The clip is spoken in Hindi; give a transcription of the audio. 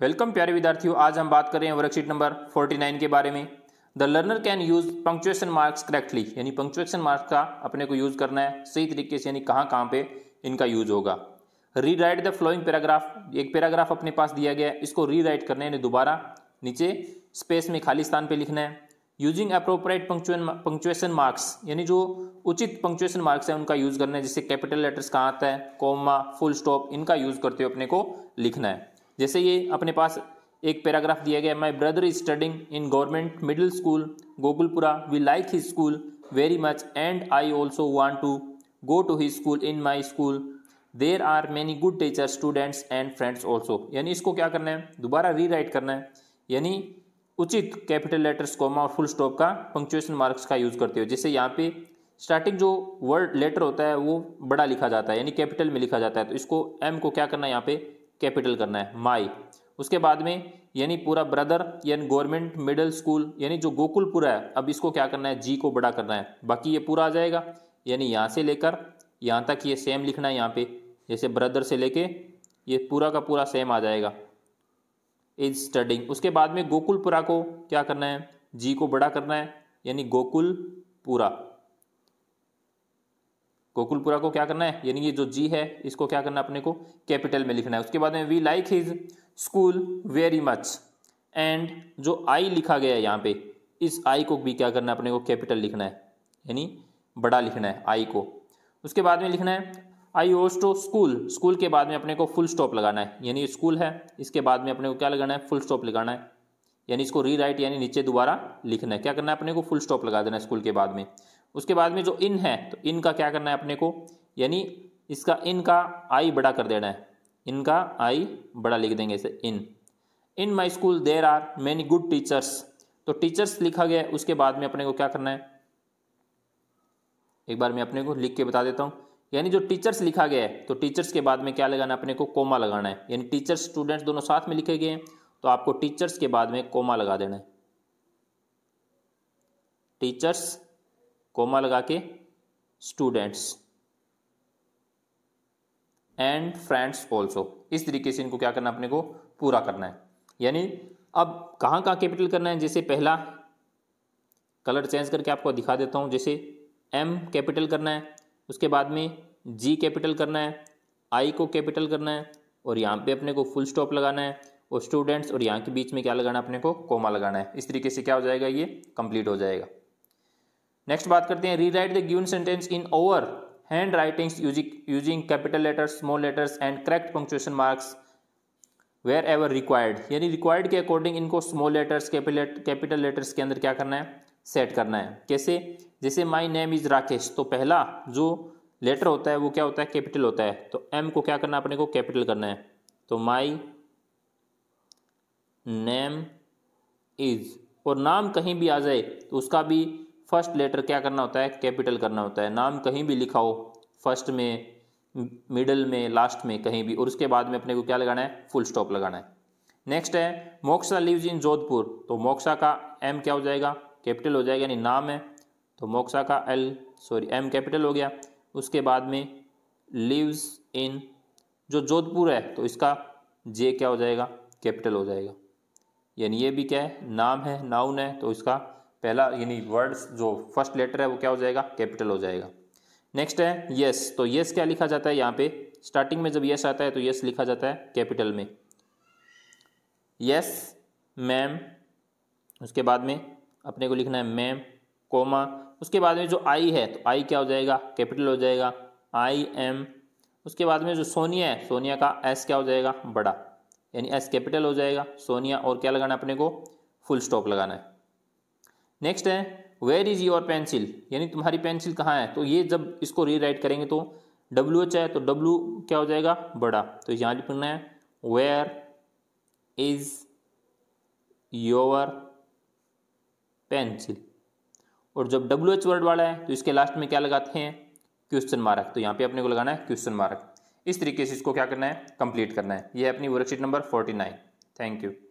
वेलकम प्यारे विद्यार्थियों आज हम बात करें वर्कशीट नंबर 49 के बारे में the learner can use punctuation marks correctly यानी पंक्चुएशन मार्क्स का अपने को यूज करना है सही तरीके से यानी कहाँ कहाँ पे इनका यूज होगा rewrite the flowing paragraph एक पैराग्राफ अपने पास दिया गया है इसको री राइट करना है यानी दोबारा नीचे स्पेस में खाली स्थान पर लिखना है यूजिंग अप्रोप्रिएट पंक्चुएशन मार्क्स यानी जो उचित पंक्चुएशन मार्क्स है उनका यूज करना है जैसे कैपिटल लेटर्स कहाँ आता है कोमा फुल स्टॉप इनका यूज करते हुए अपने को लिखना है जैसे ये अपने पास एक पैराग्राफ दिया गया my brother is studying in government middle school Gokulpura we like his school very much and I also want to go to his school in my school there are many good teacher students and friends also यानी इसको क्या करना है दोबारा री राइट करना है यानी उचित कैपिटल लेटर्स कॉमा और फुल स्टॉप का पंक्चुएशन मार्क्स का यूज़ करते हो जैसे यहाँ पे स्टार्टिंग जो वर्ड लेटर होता है वो बड़ा लिखा जाता है यानी कैपिटल में लिखा जाता है तो इसको एम को क्या करना है यहाँ पे कैपिटल करना है माई उसके बाद में यानी पूरा ब्रदर यानी गवर्नमेंट मिडिल स्कूल यानी जो गोकुलपुरा है अब इसको क्या करना है जी को बड़ा करना है बाकी ये पूरा आ जाएगा यानी यहाँ से लेकर यहाँ तक ये सेम लिखना है यहाँ पे जैसे ब्रदर से लेके ये पूरा का पूरा सेम आ जाएगा इज स्टडिंग उसके बाद में गोकुलपुरा को क्या करना है जी को बड़ा करना है यानी गोकुलपुरा गोकुलपुरा को क्या करना है यानी ये जो जी है इसको क्या करना अपने को कैपिटल में लिखना है उसके बाद में we like his school very much and जो आई लिखा गया है यहाँ पे इस आई को भी क्या करना है अपने को कैपिटल लिखना है यानी बड़ा लिखना है आई को उसके बाद में लिखना है आई ओस टू स्कूल स्कूल के बाद में अपने को फुल स्टॉप लगाना है यानी स्कूल है इसके बाद में अपने को क्या लगाना है फुल स्टॉप लगाना है यानी इसको रीराइट यानी नीचे दोबारा लिखना है क्या करना है अपने को फुल स्टॉप लगा देना है स्कूल के बाद में उसके बाद में जो इन है तो इन का क्या करना है अपने को यानी इसका इन का आई बड़ा कर देना है इनका आई बड़ा लिख देंगे इसे in in my school there are many good teachers तो टीचर्स लिखा गया है उसके बाद में अपने को क्या करना है एक बार मैं अपने को लिख के बता देता हूँ यानी जो टीचर्स लिखा गया है तो टीचर्स के बाद में क्या लगाना है अपने को कोमा लगाना है यानी टीचर्स स्टूडेंट्स दोनों साथ में लिखे गए हैं तो आपको टीचर्स के बाद में कोमा लगा देना है टीचर्स कोमा लगा के स्टूडेंट्स एंड फ्रेंड्स ऑल्सो इस तरीके से इनको क्या करना अपने को पूरा करना है यानी अब कहाँ कहाँ कैपिटल करना है जैसे पहला कलर चेंज करके आपको दिखा देता हूँ जैसे एम कैपिटल करना है उसके बाद में जी कैपिटल करना है आई को कैपिटल करना है और यहाँ पे अपने को फुल स्टॉप लगाना है और स्टूडेंट्स और यहाँ के बीच में क्या लगाना है अपने को कोमा लगाना है इस तरीके से क्या हो जाएगा ये कंप्लीट हो जाएगा नेक्स्ट बात करते हैं rewrite the given sentence in over handwriting using capital letters small letters and correct punctuation marks wherever required यानी रिक्वायर्ड के अकॉर्डिंग इनको स्मॉल लेटर्स कैपिटल लेटर्स के अंदर क्या करना है सेट करना है कैसे जैसे माई नेम इज़ राकेश तो पहला जो लेटर होता है वो क्या होता है कैपिटल होता है तो एम को क्या करना है अपने को कैपिटल करना है तो माई नेम इज़ और नाम कहीं भी आ जाए तो उसका भी फर्स्ट लेटर क्या करना होता है कैपिटल करना होता है नाम कहीं भी लिखा हो फर्स्ट में मिडल में लास्ट में कहीं भी और उसके बाद में अपने को क्या लगाना है फुल स्टॉप लगाना है नेक्स्ट है मोक्सा लिव्स इन जोधपुर तो मोक्सा का एम क्या हो जाएगा कैपिटल हो जाएगा यानी नाम है तो मोक्सा का एल सॉरी एम कैपिटल हो गया उसके बाद में लिव्स इन जो जोधपुर है तो इसका जे क्या हो जाएगा कैपिटल हो जाएगा यानी ये भी क्या है नाम है नाउन है तो इसका पहला यानी वर्ड्स जो फर्स्ट लेटर है वो क्या हो जाएगा कैपिटल हो जाएगा नेक्स्ट है यस तो यस क्या लिखा जाता है यहाँ पे स्टार्टिंग में जब यस आता है तो यस लिखा जाता है कैपिटल में यस मैम उसके बाद में अपने को लिखना है मैम कोमा उसके बाद में जो आई है तो आई क्या हो जाएगा कैपिटल हो जाएगा आई एम उसके बाद में जो सोनिया है सोनिया का एस क्या हो जाएगा बड़ा यानी एस कैपिटल हो जाएगा सोनिया और क्या लगाना है अपने को फुल स्टॉप लगाना है नेक्स्ट है वेयर इज़ योर पेंसिल यानी तुम्हारी पेंसिल कहाँ है तो ये जब इसको री करेंगे तो डब्ल्यू एच है तो डब्ल्यू क्या हो जाएगा बड़ा तो यहाँ लिखना है वेयर इज़ योअर पेंसिल और जब डब्ल्यू एच वर्ड वाला है तो इसके लास्ट में क्या लगाते हैं क्वेश्चन मार्क तो यहाँ पे अपने को लगाना है क्वेश्चन मार्क इस तरीके से इसको क्या करना है कंप्लीट करना है यह है अपनी worksheet number forty nine thank you